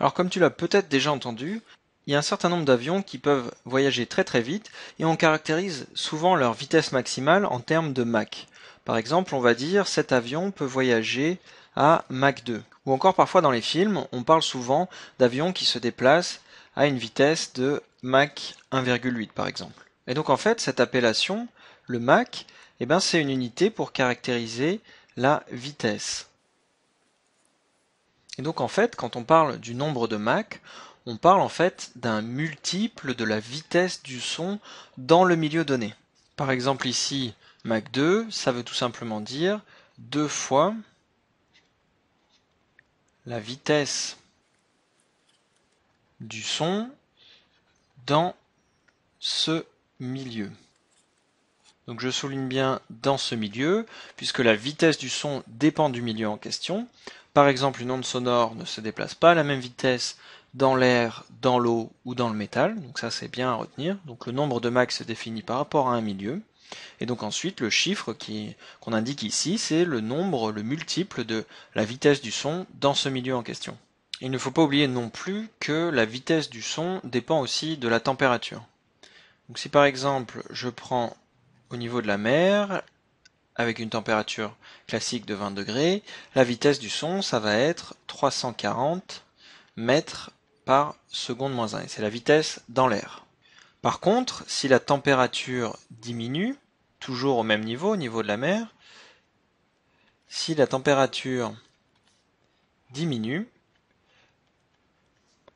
Alors comme tu l'as peut-être déjà entendu, il y a un certain nombre d'avions qui peuvent voyager très très vite et on caractérise souvent leur vitesse maximale en termes de Mach. Par exemple, on va dire cet avion peut voyager à Mach 2. Ou encore parfois dans les films, on parle souvent d'avions qui se déplacent à une vitesse de Mach 1,8 par exemple. Et donc en fait, cette appellation, le Mach, eh ben, c'est une unité pour caractériser la vitesse. Et donc en fait, quand on parle du nombre de Mac, on parle en fait d'un multiple de la vitesse du son dans le milieu donné. Par exemple ici, Mac 2, ça veut tout simplement dire 2 fois la vitesse du son dans ce milieu. Donc je souligne bien dans ce milieu, puisque la vitesse du son dépend du milieu en question. Par exemple, une onde sonore ne se déplace pas à la même vitesse dans l'air, dans l'eau ou dans le métal. Donc ça, c'est bien à retenir. Donc le nombre de max est définit par rapport à un milieu. Et donc ensuite, le chiffre qu'on indique ici, c'est le nombre, le multiple de la vitesse du son dans ce milieu en question. Il ne faut pas oublier non plus que la vitesse du son dépend aussi de la température. Donc si par exemple je prends au niveau de la mer avec une température classique de 20 degrés, la vitesse du son, ça va être 340 mètres par seconde moins 1. C'est la vitesse dans l'air. Par contre, si la température diminue, toujours au même niveau, au niveau de la mer, si la température diminue,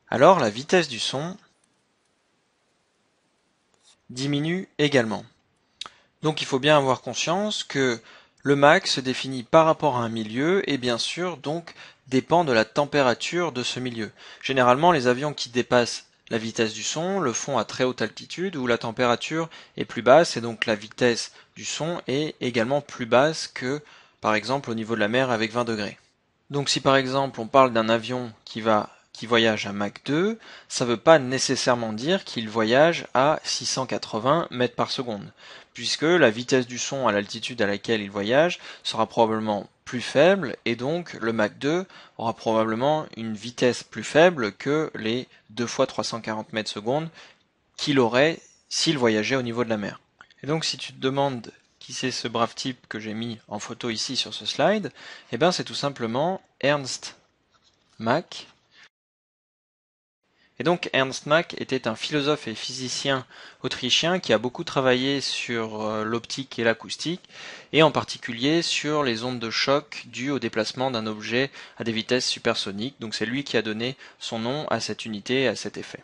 alors la vitesse du son diminue également. Donc il faut bien avoir conscience que le max se définit par rapport à un milieu et bien sûr donc dépend de la température de ce milieu. Généralement les avions qui dépassent la vitesse du son le font à très haute altitude où la température est plus basse et donc la vitesse du son est également plus basse que par exemple au niveau de la mer avec 20 degrés. Donc si par exemple on parle d'un avion qui va qui voyage à Mach 2, ça ne veut pas nécessairement dire qu'il voyage à 680 mètres par seconde, puisque la vitesse du son à l'altitude à laquelle il voyage sera probablement plus faible, et donc le Mach 2 aura probablement une vitesse plus faible que les 2 fois 340 mètres secondes qu'il aurait s'il voyageait au niveau de la mer. Et donc si tu te demandes qui c'est ce brave type que j'ai mis en photo ici sur ce slide, eh bien c'est tout simplement Ernst Mach et donc Ernst Mach était un philosophe et physicien autrichien qui a beaucoup travaillé sur euh, l'optique et l'acoustique, et en particulier sur les ondes de choc dues au déplacement d'un objet à des vitesses supersoniques. Donc c'est lui qui a donné son nom à cette unité et à cet effet.